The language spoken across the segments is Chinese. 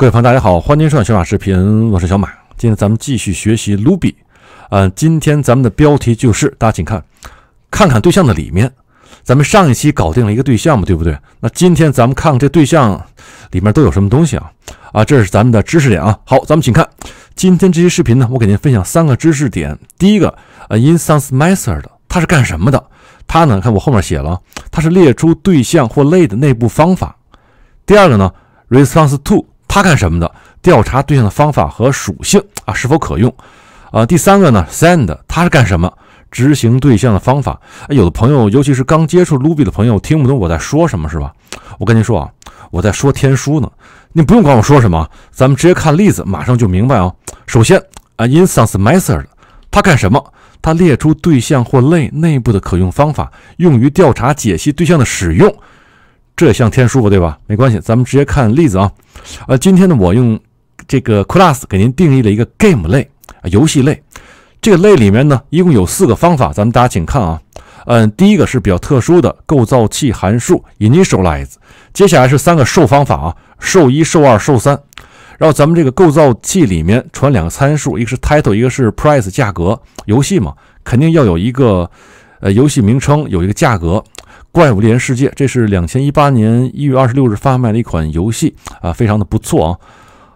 各位朋友，大家好！欢迎收看小马视频，我是小马。今天咱们继续学习 Ruby。呃，今天咱们的标题就是，大家请看，看看对象的里面。咱们上一期搞定了一个对象嘛，对不对？那今天咱们看看这对象里面都有什么东西啊？啊，这是咱们的知识点啊。好，咱们请看今天这期视频呢，我给您分享三个知识点。第一个，呃，instance method 它是干什么的？它呢，看我后面写了，它是列出对象或类的内部方法。第二个呢 r e s p o n s e to 他干什么的？调查对象的方法和属性啊，是否可用？啊，第三个呢？send 它是干什么？执行对象的方法。有的朋友，尤其是刚接触 Ruby 的朋友，听不懂我在说什么是吧？我跟您说啊，我在说天书呢。你不用管我说什么，咱们直接看例子，马上就明白啊。首先啊 i n s t a n c e m e t h o d 它干什么？它列出对象或类内部的可用方法，用于调查解析对象的使用。这也像天书对吧？没关系，咱们直接看例子啊。呃，今天呢，我用这个 class 给您定义了一个 game 类，游戏类。这个类里面呢，一共有四个方法，咱们大家请看啊。嗯，第一个是比较特殊的构造器函数 initialize，接下来是三个受方法啊，受一、受二、受三。然后咱们这个构造器里面传两个参数，一个是 title，一个是 price，价格。游戏嘛，肯定要有一个呃游戏名称，有一个价格。怪物猎人世界，这是两千一八年一月二十六日发卖的一款游戏啊，非常的不错啊。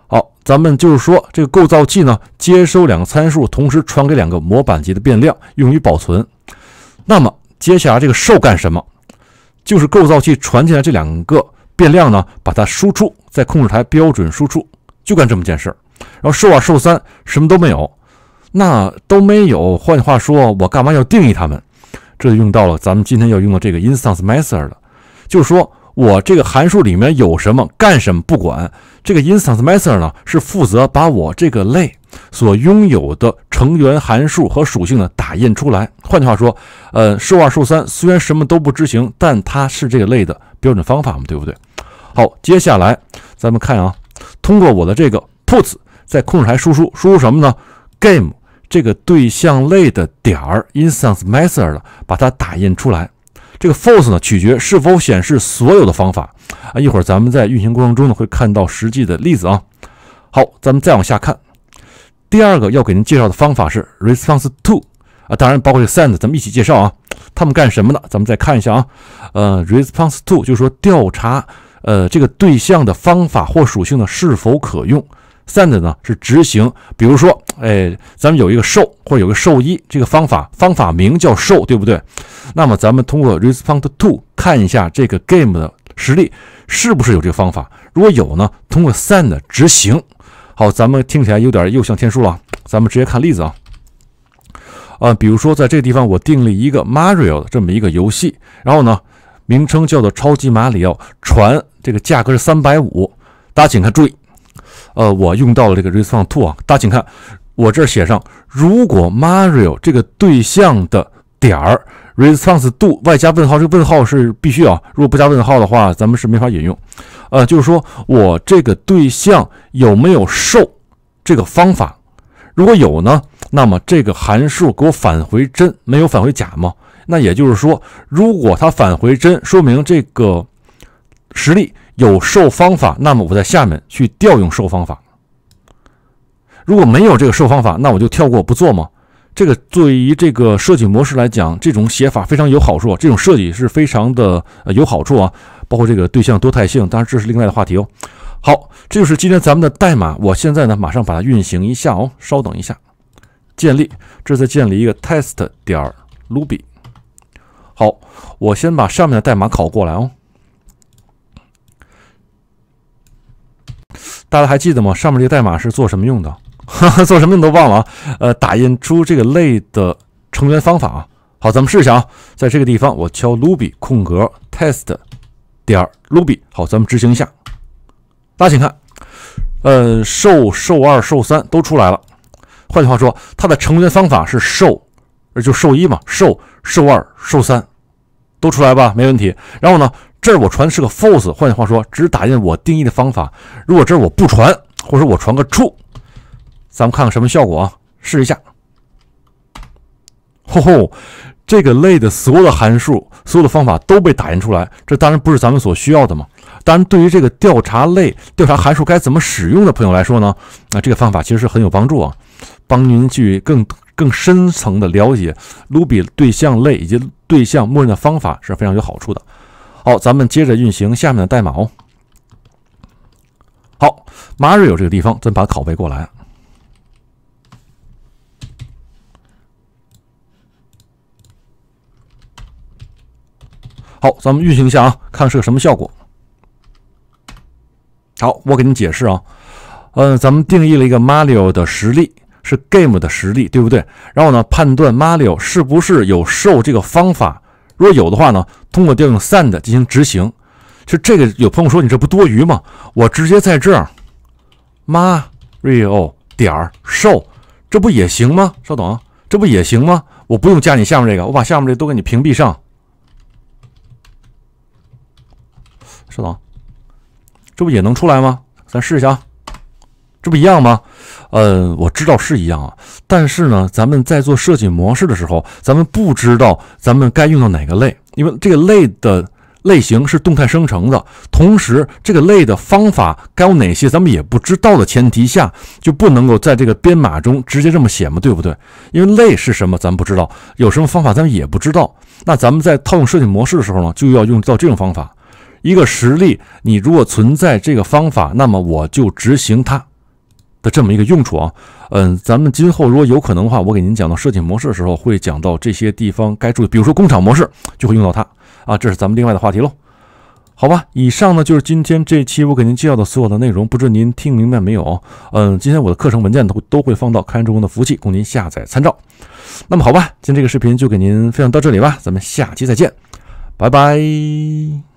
好，咱们就是说这个构造器呢，接收两个参数，同时传给两个模板级的变量用于保存。那么接下来这个受干什么？就是构造器传进来这两个变量呢，把它输出在控制台标准输出，就干这么件事儿。然后受二、受三什么都没有，那都没有。换句话说，我干嘛要定义它们？这就用到了咱们今天要用的这个 instance method 了，就是说我这个函数里面有什么干什么不管，这个 instance method 呢是负责把我这个类所拥有的成员函数和属性呢打印出来。换句话说，呃，数二数三虽然什么都不执行，但它是这个类的标准方法嘛，对不对？好，接下来咱们看啊，通过我的这个 puts 在控制台输出，输出什么呢？game。这个对象类的点儿 instance method 把它打印出来。这个 false 呢，取决是否显示所有的方法啊。一会儿咱们在运行过程中呢，会看到实际的例子啊。好，咱们再往下看。第二个要给您介绍的方法是 response to 啊，当然包括这 send，咱们一起介绍啊。他们干什么呢？咱们再看一下啊。呃，response to 就是说调查呃这个对象的方法或属性呢是否可用。send 呢是执行，比如说，哎，咱们有一个兽或者有个兽医，这个方法方法名叫兽，对不对？那么咱们通过 respond to 看一下这个 game 的实力是不是有这个方法，如果有呢，通过 send 执行。好，咱们听起来有点又像天书了，咱们直接看例子啊。呃，比如说在这个地方我订了一个 Mario 的这么一个游戏，然后呢，名称叫做超级马里奥，船，这个价格是三百五，大家请看注意。呃，我用到了这个 response two 啊，大家请看，我这儿写上，如果 Mario 这个对象的点儿 response t o 外加问号，这个问号是必须啊，如果不加问号的话，咱们是没法引用。呃，就是说我这个对象有没有受这个方法？如果有呢，那么这个函数给我返回真，没有返回假吗？那也就是说，如果它返回真，说明这个实例。有受方法，那么我在下面去调用受方法。如果没有这个受方法，那我就跳过不做吗？这个对于这个设计模式来讲，这种写法非常有好处，这种设计是非常的呃有好处啊。包括这个对象多态性，当然这是另外的话题哦。好，这就是今天咱们的代码。我现在呢，马上把它运行一下哦。稍等一下，建立，这是建立一个 test 点 ruby。好，我先把上面的代码拷过来哦。大家还记得吗？上面这个代码是做什么用的？做什么你都忘了啊？呃，打印出这个类的成员方法啊。好，咱们试一下啊，在这个地方我敲 ruby 空格 test 点儿 ruby。好，咱们执行一下。大家请看，呃，兽兽二兽三都出来了。换句话说，它的成员方法是售，就兽一嘛，兽兽二兽三都出来吧，没问题。然后呢？这儿我传的是个 false，换句话说，只打印我定义的方法。如果这儿我不传，或者我传个 true，咱们看看什么效果啊？试一下，吼吼，这个类的所有的函数、所有的方法都被打印出来。这当然不是咱们所需要的嘛。当然，对于这个调查类、调查函数该怎么使用的朋友来说呢，那这个方法其实是很有帮助啊，帮您去更更深层的了解 Ruby 对象类以及对象默认的方法是非常有好处的。好，咱们接着运行下面的代码哦。好，Mario 这个地方，咱把它拷贝过来。好，咱们运行一下啊，看是个什么效果。好，我给你解释啊，嗯，咱们定义了一个 Mario 的实例，是 Game 的实例，对不对？然后呢，判断 Mario 是不是有瘦这个方法。如果有的话呢？通过调用 send 进行执行。就这个，有朋友说你这不多余吗？我直接在这儿，m r a r i o 点儿 show，这不也行吗？稍等，这不也行吗？我不用加你下面这个，我把下面这都给你屏蔽上。稍等，这不也能出来吗？咱试一下，这不一样吗？嗯，我知道是一样。啊，但是呢，咱们在做设计模式的时候，咱们不知道咱们该用到哪个类，因为这个类的类型是动态生成的，同时这个类的方法该有哪些，咱们也不知道的前提下，就不能够在这个编码中直接这么写嘛，对不对？因为类是什么，咱不知道，有什么方法，咱们也不知道。那咱们在套用设计模式的时候呢，就要用到这种方法。一个实例，你如果存在这个方法，那么我就执行它。的这么一个用处啊，嗯，咱们今后如果有可能的话，我给您讲到设计模式的时候，会讲到这些地方该注意，比如说工厂模式就会用到它啊，这是咱们另外的话题喽，好吧？以上呢就是今天这期我给您介绍的所有的内容，不知您听明白没有？嗯，今天我的课程文件都都会放到开源中工的服务器供您下载参照。那么好吧，今天这个视频就给您分享到这里吧，咱们下期再见，拜拜。